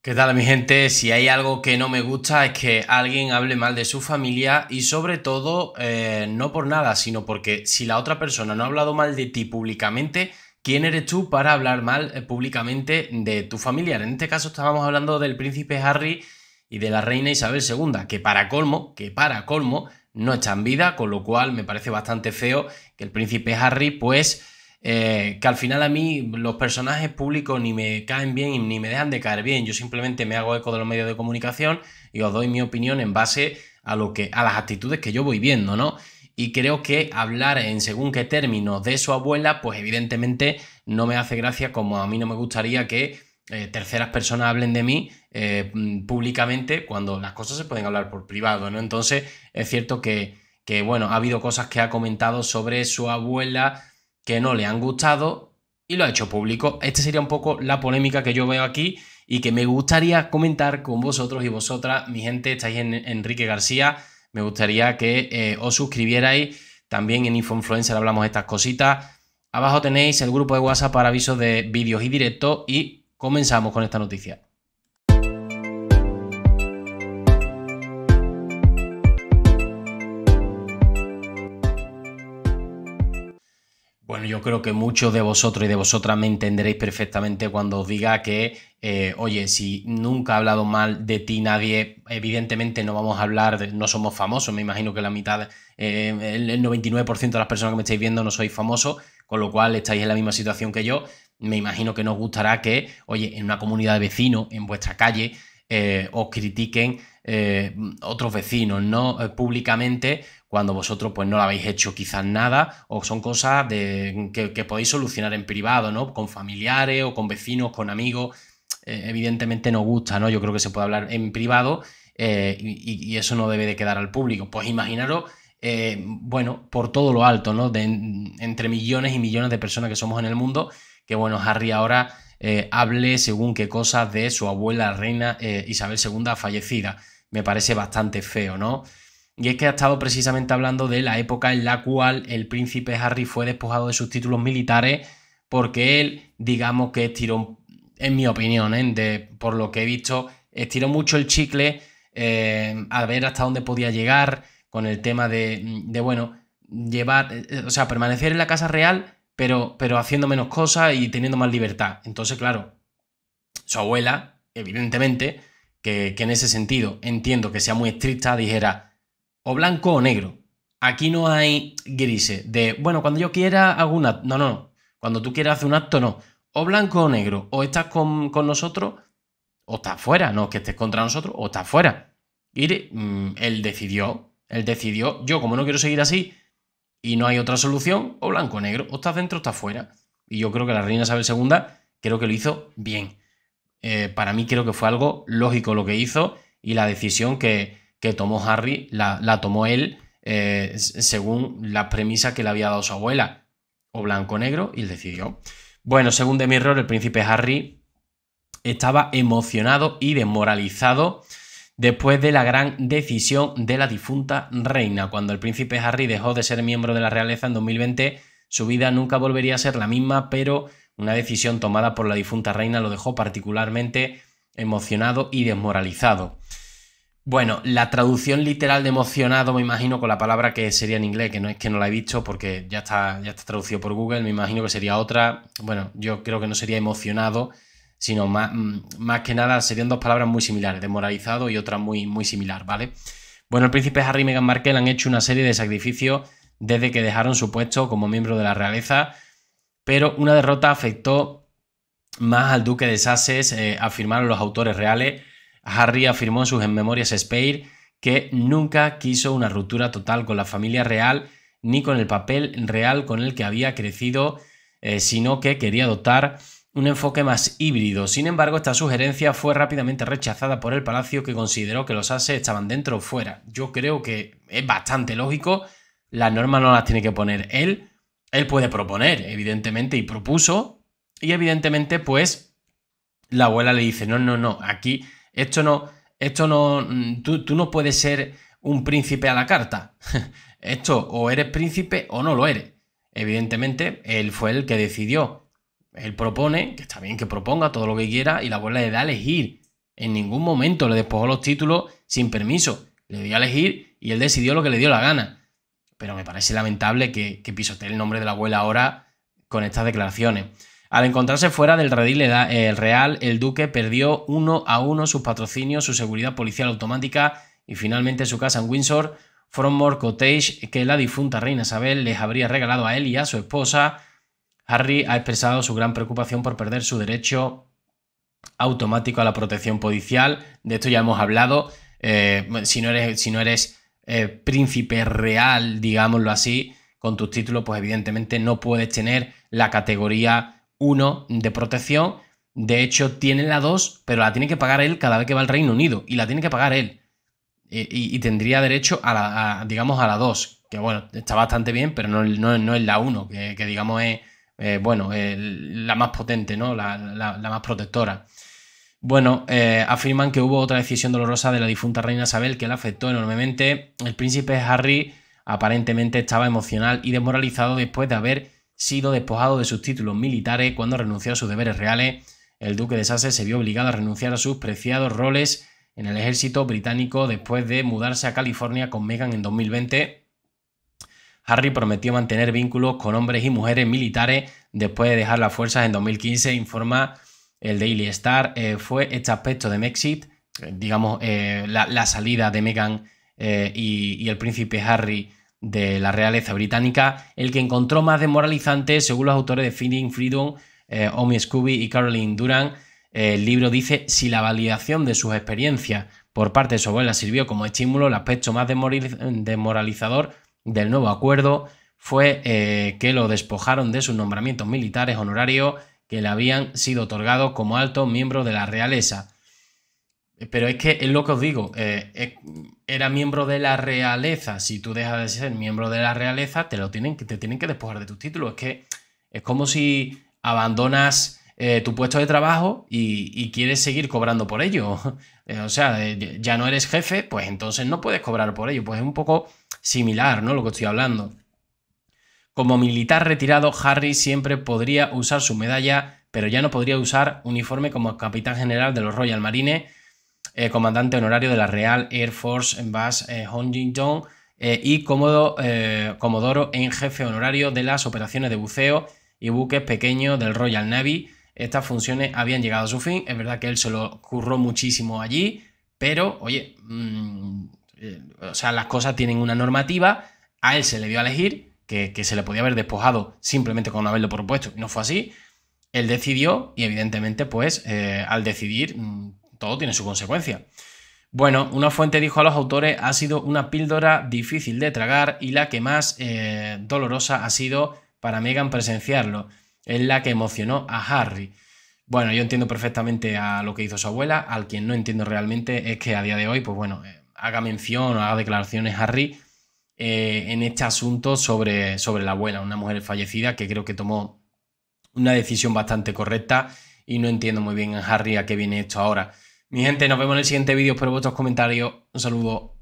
¿Qué tal mi gente? Si hay algo que no me gusta es que alguien hable mal de su familia y sobre todo eh, no por nada, sino porque si la otra persona no ha hablado mal de ti públicamente, ¿quién eres tú para hablar mal eh, públicamente de tu familiar? En este caso estábamos hablando del príncipe Harry y de la reina Isabel II, que para colmo, que para colmo, no está en vida, con lo cual me parece bastante feo que el príncipe Harry pues eh, que al final a mí los personajes públicos ni me caen bien ni me dejan de caer bien. Yo simplemente me hago eco de los medios de comunicación y os doy mi opinión en base a lo que a las actitudes que yo voy viendo, ¿no? Y creo que hablar en según qué términos de su abuela, pues evidentemente no me hace gracia como a mí no me gustaría que eh, terceras personas hablen de mí eh, públicamente cuando las cosas se pueden hablar por privado, ¿no? Entonces es cierto que, que, bueno, ha habido cosas que ha comentado sobre su abuela, que no le han gustado y lo ha hecho público. Esta sería un poco la polémica que yo veo aquí y que me gustaría comentar con vosotros y vosotras. Mi gente, estáis en Enrique García. Me gustaría que eh, os suscribierais. También en Influencer. hablamos de estas cositas. Abajo tenéis el grupo de WhatsApp para avisos de vídeos y directos y comenzamos con esta noticia. Bueno, yo creo que muchos de vosotros y de vosotras me entenderéis perfectamente cuando os diga que, eh, oye, si nunca ha hablado mal de ti nadie, evidentemente no vamos a hablar, de, no somos famosos, me imagino que la mitad, eh, el 99% de las personas que me estáis viendo no sois famosos, con lo cual estáis en la misma situación que yo, me imagino que nos gustará que, oye, en una comunidad de vecinos, en vuestra calle, eh, os critiquen eh, otros vecinos, ¿no? Eh, públicamente, cuando vosotros pues no lo habéis hecho quizás nada, o son cosas que, podéis solucionar en privado, ¿no? Con familiares o con vecinos, con amigos. evidentemente no gusta, ¿no? Yo creo que se puede hablar en privado y, eso no debe de quedar al público. Pues imaginaros, bueno, por todo lo alto, ¿no? De, entre millones y millones de personas que somos en el mundo, que bueno, Harry ahora eh, hable según qué cosas de su abuela reina eh, Isabel II fallecida. Me parece bastante feo, ¿no? Y es que ha estado precisamente hablando de la época en la cual el príncipe Harry fue despojado de sus títulos militares porque él, digamos que estiró, en mi opinión, ¿eh? por lo que he visto, estiró mucho el chicle a ver hasta dónde podía llegar con el tema de, de bueno, llevar, o sea, permanecer en la Casa Real pero, haciendo menos cosas y teniendo más libertad. Entonces, claro, su abuela, evidentemente, que, en ese sentido entiendo que sea muy estricta, dijera, o blanco o negro. Aquí no hay grises de, bueno, cuando yo quiera hago un No, no, cuando tú quieras hacer un acto, no. O blanco o negro, o estás con, nosotros, o estás fuera, no que estés contra nosotros, o estás fuera. Y mm, él decidió, él decidió, yo como no quiero seguir así, y no hay otra solución, o blanco-negro, o estás dentro o estás fuera. Y yo creo que la reina Isabel II creo que lo hizo bien. Eh, para mí creo que fue algo lógico lo que hizo y la decisión que, tomó Harry la, tomó él eh, según la premisa que le había dado su abuela, o blanco-negro, y él decidió. Bueno, según de mi error, el príncipe Harry estaba emocionado y desmoralizado después de la gran decisión de la difunta reina. Cuando el príncipe Harry dejó de ser miembro de la realeza en 2020, su vida nunca volvería a ser la misma, pero una decisión tomada por la difunta reina lo dejó particularmente emocionado y desmoralizado. Bueno, la traducción literal de emocionado, me imagino, con la palabra que sería en inglés, que no es que no la he visto porque ya está, ya está traducido por Google, me imagino que sería otra. Bueno, yo creo que no sería emocionado, sino más, mm, más, que nada serían dos palabras muy similares, desmoralizado y otra muy, muy similar, ¿vale? Bueno, el príncipe Harry y Meghan Markle han hecho una serie de sacrificios desde que dejaron su puesto como miembro de la realeza, pero una derrota afectó más al duque de Sasses, eh, afirmaron los autores reales. Harry afirmó en sus Memorias Spare que nunca quiso una ruptura total con la familia real ni con el papel real con el que había crecido, eh, sino que quería dotar un enfoque más híbrido. Sin embargo, esta sugerencia fue rápidamente rechazada por el Palacio que consideró que los ases estaban dentro o fuera. Yo creo que es bastante lógico, las normas no las tiene que poner él, él puede proponer, evidentemente, y propuso, y evidentemente, pues, la abuela le dice, no, no, no, aquí, esto no, esto no, mm, tú, tú no puedes ser un príncipe a la carta. esto o eres príncipe o no lo eres. Evidentemente, él fue el que decidió él propone, que está bien que proponga todo lo que quiera, y la abuela le da a elegir. En ningún momento le despojó los títulos sin permiso. Le dio a elegir y él decidió lo que le dio la gana. Pero me parece lamentable que, que pisotee el nombre de la abuela ahora con estas declaraciones. Al encontrarse fuera del redil el real, el duque perdió uno a uno sus patrocinios, su seguridad policial automática y finalmente su casa en Windsor, more Cottage, que la difunta reina Isabel les habría regalado a él y a su esposa, Harry ha expresado su gran preocupación por perder su derecho automático a la protección policial. De esto ya hemos hablado. Eh, si no eres, si no eres eh, príncipe real, digámoslo así, con tus títulos, pues evidentemente no puedes tener la categoría 1 de protección. De hecho, tiene la 2, pero la tiene que pagar él cada vez que va al Reino Unido. Y la tiene que pagar él. Eh, y, tendría derecho a, la, digamos, a la 2. Que bueno, está bastante bien, pero no, es la 1, que digamos es eh, bueno, eh, la más potente, ¿no? La, más protectora. Bueno, eh, afirman que hubo otra decisión dolorosa de la difunta reina Isabel que la afectó enormemente. El príncipe Harry aparentemente estaba emocional y desmoralizado después de haber sido despojado de sus títulos militares cuando renunció a sus deberes reales. El duque de Sasse se vio obligado a renunciar a sus preciados roles en el ejército británico después de mudarse a California con Meghan en 2020. Harry prometió mantener vínculos con hombres y mujeres militares después de dejar las fuerzas en 2015, informa el Daily Star. Eh, fue este aspecto de Mexit, eh, digamos, eh, la, salida de Meghan y, el príncipe Harry de la realeza británica, el que encontró más desmoralizante, según los autores de Feeling Freedom, Omi Scooby y Caroline Duran. El libro dice, si la validación de sus experiencias por parte de su abuela sirvió como estímulo, el aspecto más desmoralizador del nuevo acuerdo fue eh, que lo despojaron de sus nombramientos militares honorarios que le habían sido otorgados como alto miembro de la realeza. Eh, pero es que es lo que os digo, eh, era miembro de la realeza. Si tú dejas de ser miembro de la realeza, te lo tienen, te tienen que despojar de tus títulos. Es que es como si abandonas eh, tu puesto de trabajo y, quieres seguir cobrando por ello. Eh, o sea, eh, ya no eres jefe, pues entonces no puedes cobrar por ello. Pues es un poco similar, ¿no? Lo que estoy hablando. Como militar retirado, Harry siempre podría usar su medalla, pero ya no podría usar uniforme como capitán general de los Royal Marines, comandante honorario de la Real Air Force en Base eh, Hongjin-Jong. y cómodo, comodoro en jefe honorario de las operaciones de buceo y buques pequeños del Royal Navy estas funciones habían llegado a su fin. Es verdad que él se lo curró muchísimo allí, pero oye, mm, eh, o sea, las cosas tienen una normativa, a él se le dio a elegir, que, se le podía haber despojado simplemente con haberlo propuesto, y no fue así. Él decidió y evidentemente pues eh, al decidir mm, todo tiene su consecuencia. Bueno, una fuente dijo a los autores ha sido una píldora difícil de tragar y la que más eh, dolorosa ha sido para Megan presenciarlo es la que emocionó a Harry. Bueno, yo entiendo perfectamente a lo que hizo su abuela, al quien no entiendo realmente es que a día de hoy, pues bueno, eh, haga mención o haga declaraciones Harry eh, en este asunto sobre, sobre la abuela, una mujer fallecida que creo que tomó una decisión bastante correcta y no entiendo muy bien a Harry a qué viene esto ahora. Mi gente, nos vemos en el siguiente vídeo, espero vuestros comentarios, un saludo.